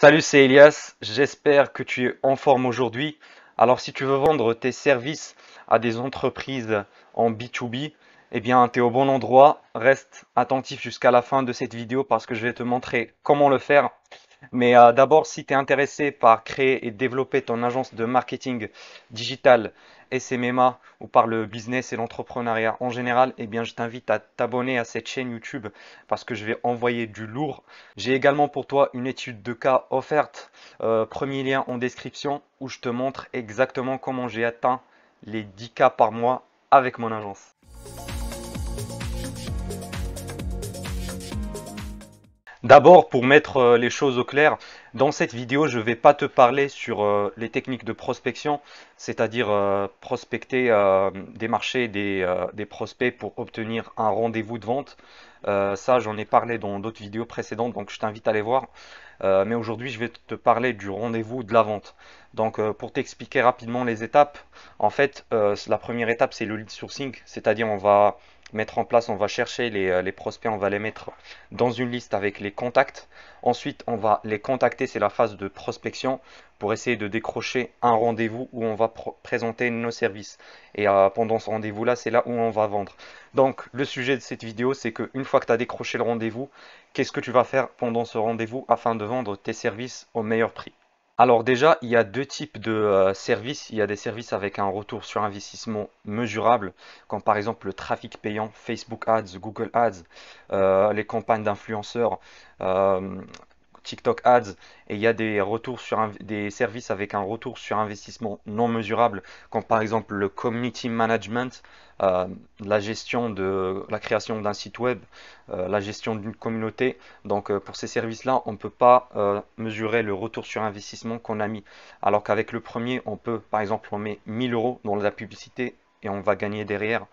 Salut, c'est Elias. J'espère que tu es en forme aujourd'hui. Alors, si tu veux vendre tes services à des entreprises en B2B, eh bien, tu es au bon endroit. Reste attentif jusqu'à la fin de cette vidéo parce que je vais te montrer comment le faire mais euh, d'abord, si tu es intéressé par créer et développer ton agence de marketing digital, SMMA ou par le business et l'entrepreneuriat en général, eh bien, je t'invite à t'abonner à cette chaîne YouTube parce que je vais envoyer du lourd. J'ai également pour toi une étude de cas offerte, euh, premier lien en description, où je te montre exactement comment j'ai atteint les 10 cas par mois avec mon agence. D'abord, pour mettre euh, les choses au clair, dans cette vidéo, je ne vais pas te parler sur euh, les techniques de prospection, c'est-à-dire euh, prospecter des marchés, des, prospects pour obtenir un rendez-vous de vente. ça, j'en ai parlé dans d'autres vidéos précédentes, donc je t'invite à les voir. mais aujourd'hui, je vais te parler du rendez-vous de la vente. Donc, pour t'expliquer rapidement les étapes, en fait, la première étape, c'est le lead sourcing, c'est-à-dire on va mettre en place, on va chercher euh, les, prospects, on va les mettre dans une liste avec les contacts. Ensuite, on va les contacter, c'est la phase de prospection pour essayer de décrocher un rendez-vous où on va présenter nos services. Et euh, pendant ce rendez-vous-là, c'est là où on va vendre. Donc, le sujet de cette vidéo, c'est qu'une fois que tu as décroché le rendez-vous, qu'est-ce que tu vas faire pendant ce rendez-vous afin de vendre tes services au meilleur prix alors déjà, il y a deux types de euh, services. Il y a des services avec un retour sur investissement mesurable, comme par exemple le trafic payant, Facebook Ads, Google Ads, euh, les campagnes d'influenceurs, euh, TikTok Ads et il y a des retours sur des services avec un retour sur investissement non mesurable, comme par exemple le community management, euh, la gestion de la création d'un site web, euh, la gestion d'une communauté. Donc euh, pour ces services-là, on ne peut pas mesurer le retour sur investissement qu'on a mis. Alors qu'avec le premier, on peut, par exemple, on met 1000 euros dans la publicité et on va gagner derrière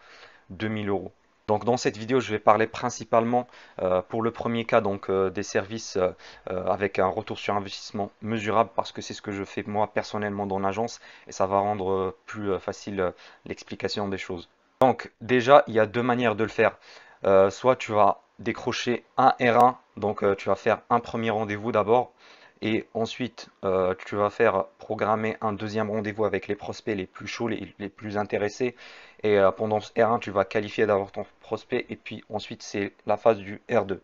2000 euros. Donc dans cette vidéo, je vais parler principalement euh, pour le premier cas donc euh, des services euh, avec un retour sur investissement mesurable parce que c'est ce que je fais moi personnellement dans l'agence et ça va rendre plus facile l'explication des choses. Donc déjà, il y a deux manières de le faire. soit tu vas décrocher un R1, donc tu vas faire un premier rendez-vous d'abord et ensuite, euh, tu vas faire programmer un deuxième rendez-vous avec les prospects les plus chauds, les, les plus intéressés. Et euh, pendant ce R1, tu vas qualifier d'avoir ton prospect. Et puis ensuite, c'est la phase du R2.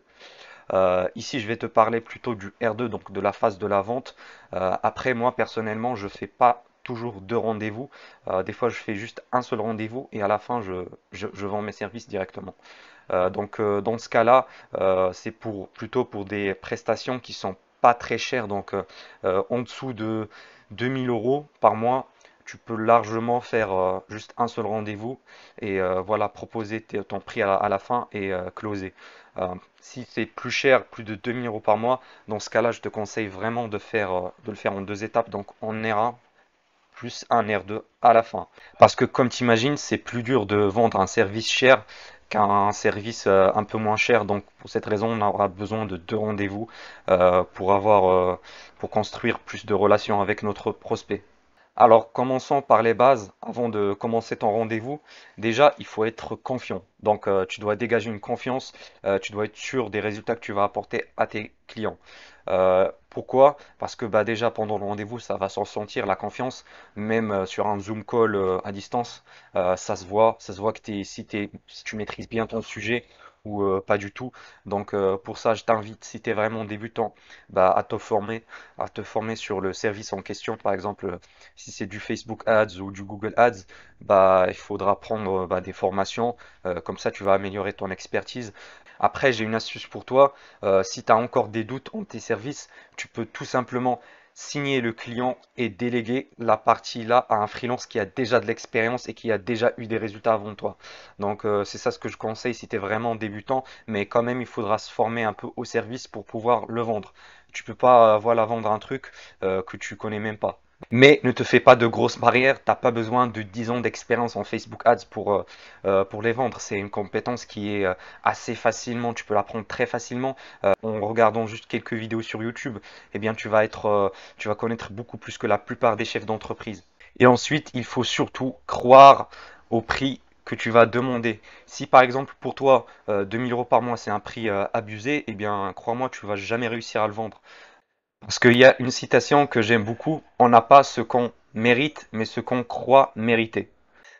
Euh, ici, je vais te parler plutôt du R2, donc de la phase de la vente. après, moi, personnellement, je fais pas toujours deux rendez-vous. des fois, je fais juste un seul rendez-vous et à la fin, je, je, je vends mes services directement. donc, dans ce cas-là, c'est pour, plutôt pour des prestations qui sont pas très cher, donc euh, euh, en dessous de 2000 euros par mois, tu peux largement faire euh, juste un seul rendez-vous et voilà proposer ton prix à la, fin et closer. si c'est plus cher, plus de 2000 euros par mois, dans ce cas-là, je te conseille vraiment de, faire, de le faire en deux étapes, donc en R1 plus un R2 à la fin. Parce que comme tu imagines, c'est plus dur de vendre un service cher qu'un service euh, un peu moins cher. Donc pour cette raison, on aura besoin de deux rendez-vous euh, pour avoir euh, pour construire plus de relations avec notre prospect. Alors commençons par les bases avant de commencer ton rendez-vous. Déjà, il faut être confiant. Donc tu dois dégager une confiance, tu dois être sûr des résultats que tu vas apporter à tes clients. Pourquoi Parce que bah, déjà pendant le rendez-vous, ça va s'en sentir la confiance, même euh, sur un Zoom call euh, à distance, euh, ça se voit, ça se voit que es, si, si tu maîtrises bien ton sujet, ou euh, pas du tout. Donc euh, pour ça, je t'invite, si tu es vraiment débutant, bah, à te former, à te former sur le service en question. Par exemple, euh, si c'est du Facebook Ads ou du Google Ads, bah, il faudra prendre bah, des formations. comme ça, tu vas améliorer ton expertise. Après, j'ai une astuce pour toi. si tu as encore des doutes en tes services, tu peux tout simplement signer le client et déléguer la partie là à un freelance qui a déjà de l'expérience et qui a déjà eu des résultats avant toi. Donc euh, c'est ça ce que je conseille si tu es vraiment débutant, mais quand même il faudra se former un peu au service pour pouvoir le vendre. Tu peux pas euh, voilà, vendre un truc euh, que tu connais même pas. Mais ne te fais pas de grosses barrières, tu n'as pas besoin de 10 ans d'expérience en Facebook Ads euh, euh, pour, les vendre. C'est une compétence qui est euh, assez facilement, tu peux l'apprendre très facilement en regardant juste quelques vidéos sur YouTube. Eh bien, tu vas être, tu vas connaître beaucoup plus que la plupart des chefs d'entreprise. Et ensuite, il faut surtout croire au prix que tu vas demander. Si par exemple pour toi 2000 euros par mois c'est un prix abusé, eh bien crois-moi tu vas jamais réussir à le vendre. Parce qu'il y a une citation que j'aime beaucoup, on n'a pas ce qu'on mérite, mais ce qu'on croit mériter.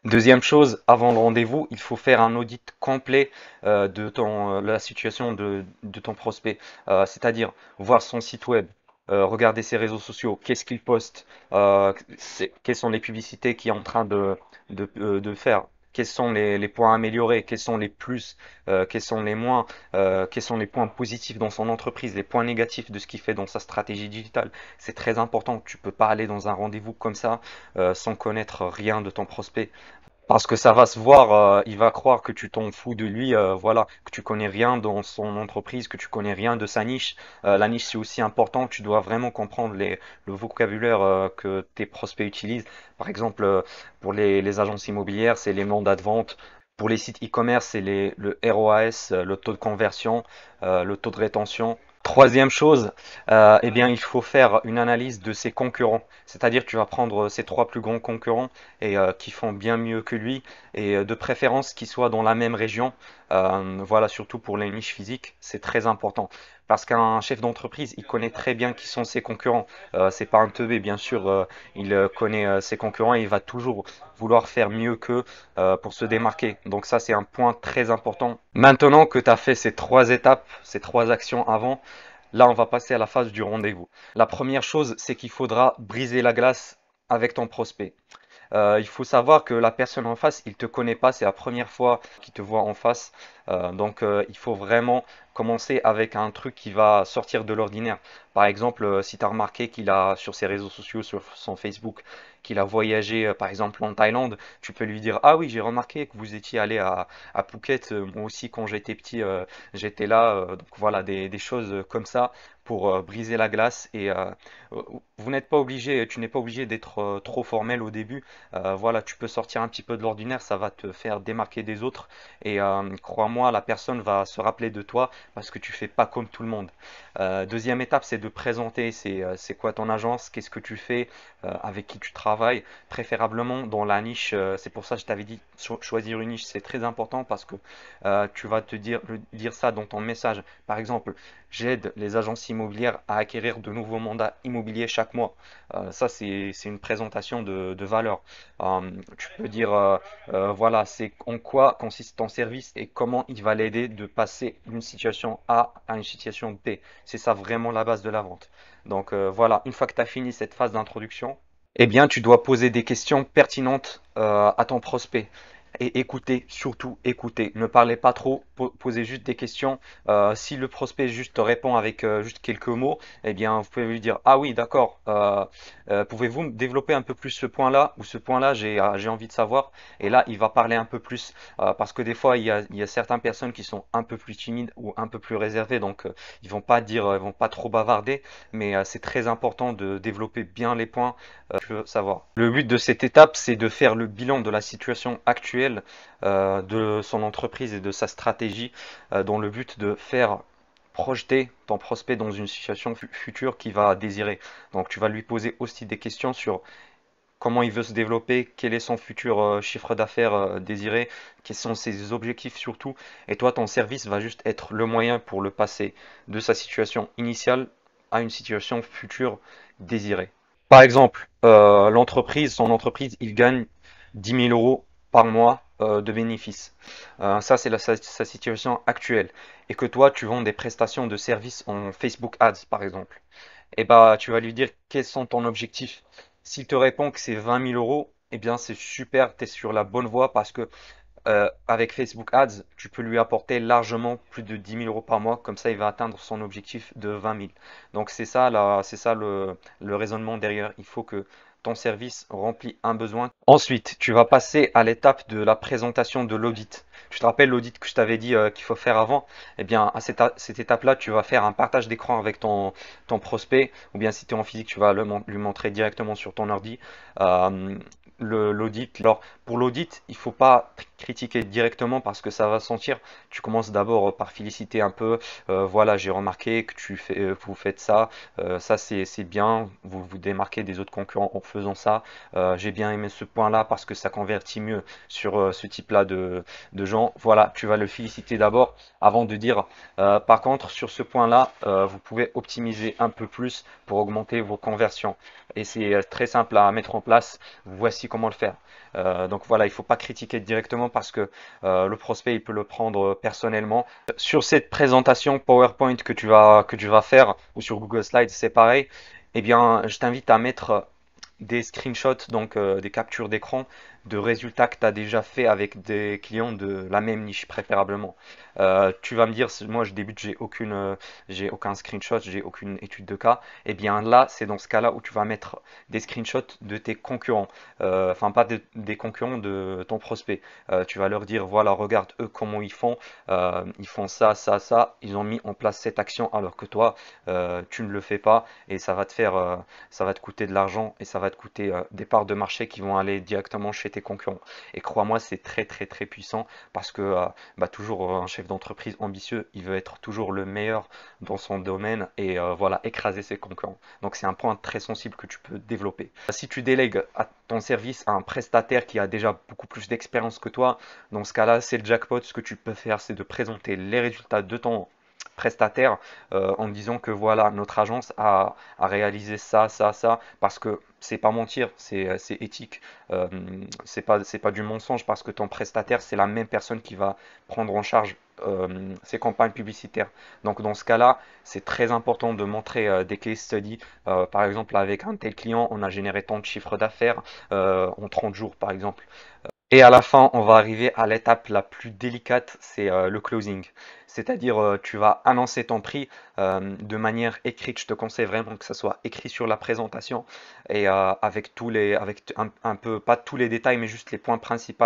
Deuxième chose, avant le rendez-vous, il faut faire un audit complet euh, de ton, euh, la situation de, ton prospect, euh, c'est-à-dire voir son site web, regarder ses réseaux sociaux, qu'est-ce qu'il poste, quelles sont les publicités qu'il est en train de faire, quels sont les, points améliorés, quels sont les plus, euh, quels sont les moins, euh, quels sont les points positifs dans son entreprise, les points négatifs de ce qu'il fait dans sa stratégie digitale. C'est très important. Tu peux pas aller dans un rendez-vous comme ça euh, sans connaître rien de ton prospect. Parce que ça va se voir, euh, il va croire que tu t'en fous de lui, euh, voilà, que tu connais rien dans son entreprise, que tu connais rien de sa niche. Euh, la niche c'est aussi important, tu dois vraiment comprendre les, le vocabulaire que tes prospects utilisent. Par exemple, pour les, les agences immobilières, c'est les mandats de vente. Pour les sites e-commerce, c'est le ROAS, le taux de conversion, le taux de rétention. Troisième chose, euh, eh bien, il faut faire une analyse de ses concurrents. C'est-à-dire, tu vas prendre ses euh, trois plus grands concurrents et euh, qui font bien mieux que lui, et de préférence qu'ils soient dans la même région, euh, voilà, surtout pour les niches physiques, c'est très important. Parce qu'un chef d'entreprise, il connaît très bien qui sont ses concurrents. Ce euh, c'est pas un teubé, bien sûr. Euh, il connaît ses concurrents et il va toujours vouloir faire mieux qu'eux pour se démarquer. Donc ça, c'est un point très important. Maintenant que tu as fait ces trois étapes, ces trois actions avant, là, on va passer à la phase du rendez-vous. La première chose, c'est qu'il faudra briser la glace avec ton prospect. Euh, il faut savoir que la personne en face, il te connaît pas, c'est la première fois qu'il te voit en face. Euh, donc euh, il faut vraiment commencer avec un truc qui va sortir de l'ordinaire. Par exemple, si tu as remarqué qu'il a sur ses réseaux sociaux, sur son Facebook, qu'il a voyagé par exemple en Thaïlande, tu peux lui dire Ah oui, j'ai remarqué que vous étiez allé à, Phuket, moi aussi quand j'étais petit, j'étais là. donc voilà, des, choses comme ça pour euh, briser la glace. Et euh, vous n'êtes pas obligé, tu n'es pas obligé d'être euh, trop formel au début. voilà, tu peux sortir un petit peu de l'ordinaire, ça va te faire démarquer des autres. Et crois-moi, la personne va se rappeler de toi parce que tu fais pas comme tout le monde. deuxième étape, c'est de présenter. C'est quoi ton agence Qu'est-ce que tu fais Avec qui tu travailles Préférablement dans la niche. c'est pour ça que je t'avais dit choisir une niche, c'est très important parce que tu vas te dire, dire ça dans ton message. Par exemple, j'aide les agences immobilière à acquérir de nouveaux mandats immobiliers chaque mois. Euh, ça, c'est une présentation de, valeur. Euh, tu peux dire, euh, voilà, c'est en quoi consiste ton service et comment il va l'aider de passer d'une situation A à une situation B. C'est ça vraiment la base de la vente. Donc voilà, une fois que tu as fini cette phase d'introduction, eh bien, tu dois poser des questions pertinentes à ton prospect et écoutez, surtout écoutez. Ne parlez pas trop, posez juste des questions. Euh, si le prospect juste répond avec euh, juste quelques mots, eh bien vous pouvez lui dire ah oui d'accord, euh, pouvez-vous développer un peu plus ce point-là ou ce point-là j'ai envie de savoir. Et là il va parler un peu plus parce que des fois il y, a, certaines personnes qui sont un peu plus timides ou un peu plus réservées donc ils vont pas dire, ils vont pas trop bavarder, mais c'est très important de développer bien les points que savoir. Le but de cette étape c'est de faire le bilan de la situation actuelle euh, de son entreprise et de sa stratégie euh, dans le but de faire projeter ton prospect dans une situation future qu'il va désirer. Donc tu vas lui poser aussi des questions sur comment il veut se développer, quel est son futur euh, chiffre d'affaires désiré, quels sont ses objectifs surtout. Et toi, ton service va juste être le moyen pour le passer de sa situation initiale à une situation future désirée. Par exemple, l'entreprise, son entreprise, il gagne 10 000 euros par mois euh, de bénéfices. Euh, ça, c'est sa, situation actuelle. Et que toi, tu vends des prestations de services en Facebook Ads, par exemple. Et eh bah, tu vas lui dire quels sont ton objectif. S'il te répond que c'est 20 000 euros, eh bien, c'est super, tu es sur la bonne voie parce que euh, avec Facebook Ads, tu peux lui apporter largement plus de 10 000 euros par mois. Comme ça, il va atteindre son objectif de 20 000. Donc, c'est ça, c'est ça le raisonnement derrière. Il faut que ton service remplit un besoin. Ensuite, tu vas passer à l'étape de la présentation de l'audit. Tu te rappelles l'audit que je t'avais dit euh, qu'il faut faire avant Eh bien, à cette, étape-là, tu vas faire un partage d'écran avec ton, prospect, ou bien si tu es en physique, tu vas le, lui montrer directement sur ton ordi euh, l'audit. Alors, pour l'audit, il faut pas critiquer directement parce que ça va sentir. Tu commences d'abord euh, par féliciter un peu. voilà, j'ai remarqué que tu fais, vous faites ça. ça, c'est bien. Vous vous démarquez des autres concurrents en faisant ça. j'ai bien aimé ce point-là parce que ça convertit mieux sur ce type-là de, de voilà, tu vas le féliciter d'abord avant de dire, euh, par contre, sur ce point-là, euh, vous pouvez optimiser un peu plus pour augmenter vos conversions. Et c'est euh, très simple à mettre en place, voici comment le faire. donc voilà, il ne faut pas critiquer directement parce que le prospect, il peut le prendre personnellement. Sur cette présentation PowerPoint que tu vas, que tu vas faire, ou sur Google Slides, c'est pareil, eh bien, je t'invite à mettre des screenshots, donc des captures d'écran de résultats que tu as déjà fait avec des clients de la même niche préférablement. Euh, tu vas me dire, moi je débute, j'ai aucune, euh, j'ai aucun screenshot, j'ai aucune étude de cas. Et eh bien là, c'est dans ce cas-là où tu vas mettre des screenshots de tes concurrents, euh, enfin pas des concurrents de ton prospect. tu vas leur dire, voilà, regarde eux comment ils font, ils font ça, ça, ça, ils ont mis en place cette action alors que toi, tu ne le fais pas et ça va te faire, ça va te coûter de l'argent et ça va te coûter des parts de marché qui vont aller directement chez tes concurrents. Et crois-moi, c'est très très très puissant parce que euh, bah, toujours euh, un chef d'entreprise ambitieux, il veut être toujours le meilleur dans son domaine et euh, voilà, écraser ses concurrents. Donc c'est un point très sensible que tu peux développer. Si tu délègues à ton service à un prestataire qui a déjà beaucoup plus d'expérience que toi, dans ce cas-là, c'est le jackpot. Ce que tu peux faire, c'est de présenter les résultats de ton prestataire euh, en disant que voilà, notre agence a, a, réalisé ça, ça, ça, parce que c'est pas mentir, c'est euh, éthique, euh, c'est pas, c'est pas du mensonge, parce que ton prestataire, c'est la même personne qui va prendre en charge ses ces campagnes publicitaires. Donc dans ce cas-là, c'est très important de montrer des case studies. par exemple, avec un tel client, on a généré tant de chiffres d'affaires en 30 jours, par exemple. Et à la fin, on va arriver à l'étape la plus délicate, c'est euh, le closing. C'est-à-dire, euh, tu vas annoncer ton prix euh, de manière écrite. Je te conseille vraiment que ça soit écrit sur la présentation et avec tous les, avec un, peu, pas tous les détails, mais juste les points principaux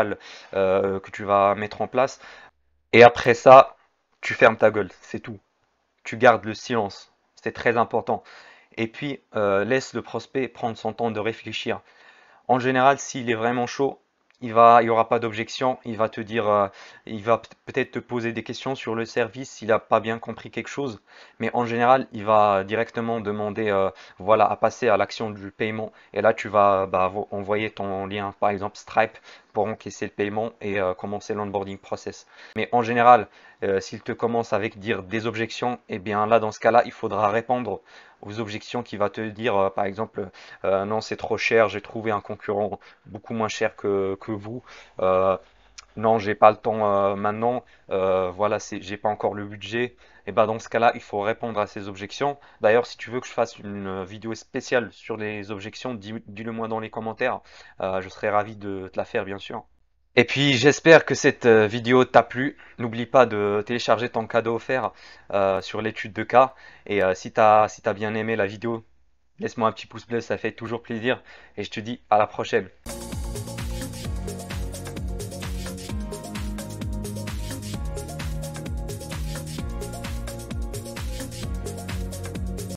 que tu vas mettre en place. Et après ça, tu fermes ta gueule, c'est tout. Tu gardes le silence, c'est très important. Et puis, laisse le prospect prendre son temps de réfléchir. En général, s'il est vraiment chaud, il va, y aura pas d'objection. Il va te dire, euh, il va peut-être te poser des questions sur le service s'il n'a pas bien compris quelque chose. Mais en général, il va directement demander, euh, voilà, à passer à l'action du paiement. Et là, tu vas bah, envoyer ton lien, par exemple Stripe pour encaisser le paiement et euh, commencer l'onboarding process. Mais en général, euh, s'il te commence avec dire des objections, et eh bien là, dans ce cas-là, il faudra répondre aux objections qui va te dire, euh, par exemple, non, c'est trop cher, j'ai trouvé un concurrent beaucoup moins cher que, que vous non, j'ai pas le temps euh, maintenant, euh, voilà, j'ai pas encore le budget. Et bah dans ce cas-là, il faut répondre à ces objections. D'ailleurs, si tu veux que je fasse une vidéo spéciale sur les objections, dis-le-moi dans les commentaires. Euh, je serai ravi de te la faire, bien sûr. Et puis j'espère que cette euh, vidéo t'a plu. N'oublie pas de télécharger ton cadeau offert sur l'étude de cas. Et si t'as as bien aimé la vidéo, laisse-moi un petit pouce bleu, ça fait toujours plaisir. Et je te dis à la prochaine.